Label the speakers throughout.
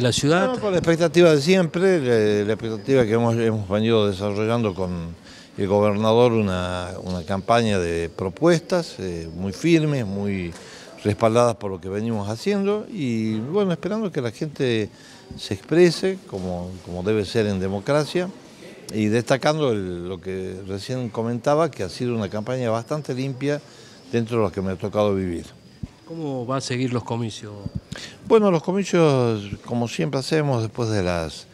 Speaker 1: la ciudad. No, con la expectativa de siempre, la, expectativa que hemos, venido desarrollando con el gobernador una, campaña de propuestas eh, muy firmes, muy respaldadas por lo que venimos haciendo y bueno, esperando que la gente se exprese como, debe ser en democracia y destacando lo que recién comentaba, que ha sido una campaña bastante limpia dentro de lo que me ha tocado vivir.
Speaker 2: ¿Cómo va a seguir los comicios?
Speaker 1: Bueno, los comicios, como siempre hacemos, después de las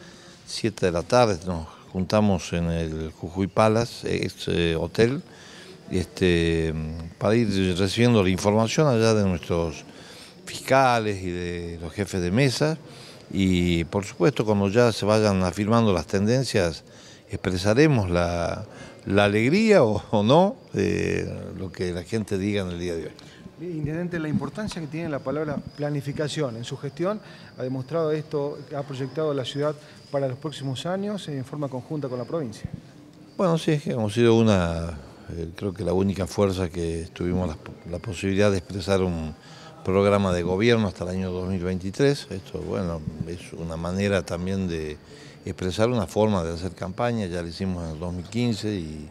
Speaker 1: 7 de la tarde nos juntamos en el Jujuy Palace, ex eh, hotel, este, para ir recibiendo la información allá de nuestros fiscales y de los jefes de mesa. Y por supuesto, cuando ya se vayan afirmando las tendencias, expresaremos la, alegría o, no de lo que la gente diga en el día de hoy. Intendente, la importancia que tiene la palabra planificación en su gestión, ha demostrado esto, ha proyectado la ciudad para los próximos años en forma conjunta con la provincia. Bueno, sí, es que hemos sido una, eh, creo que la única fuerza que tuvimos la, posibilidad de expresar un programa de gobierno hasta el año 2023. Esto, bueno, es una manera también de expresar una forma de hacer campaña, ya lo hicimos en el 2015 y,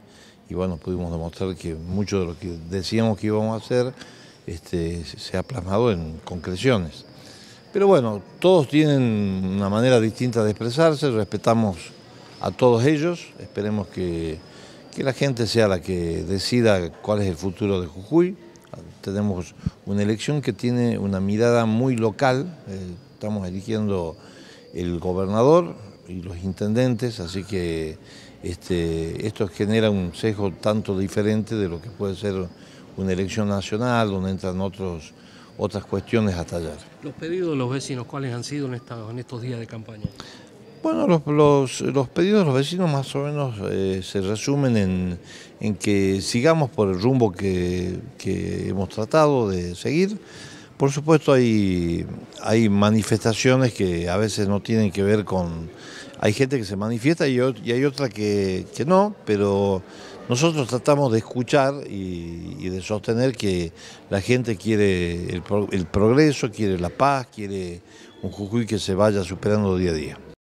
Speaker 1: y bueno, pudimos demostrar que mucho de lo que decíamos que íbamos a hacer este, se ha plasmado en concreciones. Pero bueno, todos tienen una manera distinta de expresarse, respetamos a todos ellos, esperemos que, la gente sea la que decida cuál es el futuro de Jujuy. Tenemos una elección que tiene una mirada muy local, eh, estamos eligiendo el gobernador y los intendentes, así que este, esto genera un sesgo tanto diferente de lo que puede ser una elección nacional, donde entran otros, otras cuestiones a tallar.
Speaker 2: ¿Los pedidos de los vecinos cuáles han sido en, en estos días de campaña?
Speaker 1: Bueno, los, los, pedidos de los vecinos más o menos eh, se resumen en, en, que sigamos por el rumbo que, que hemos tratado de seguir. Por supuesto hay, hay, manifestaciones que a veces no tienen que ver con... Hay gente que se manifiesta y, y hay otra que, que no, pero nosotros tratamos de escuchar y, de sostener que la gente quiere el, el progreso, quiere la paz, quiere un Jujuy que se vaya superando día a día.